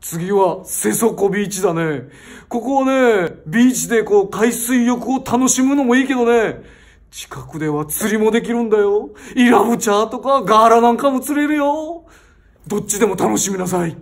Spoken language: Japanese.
次は、瀬底ビーチだね。ここはね、ビーチでこう、海水浴を楽しむのもいいけどね、近くでは釣りもできるんだよ。イラブチャーとかガーラなんかも釣れるよ。どっちでも楽しみなさい。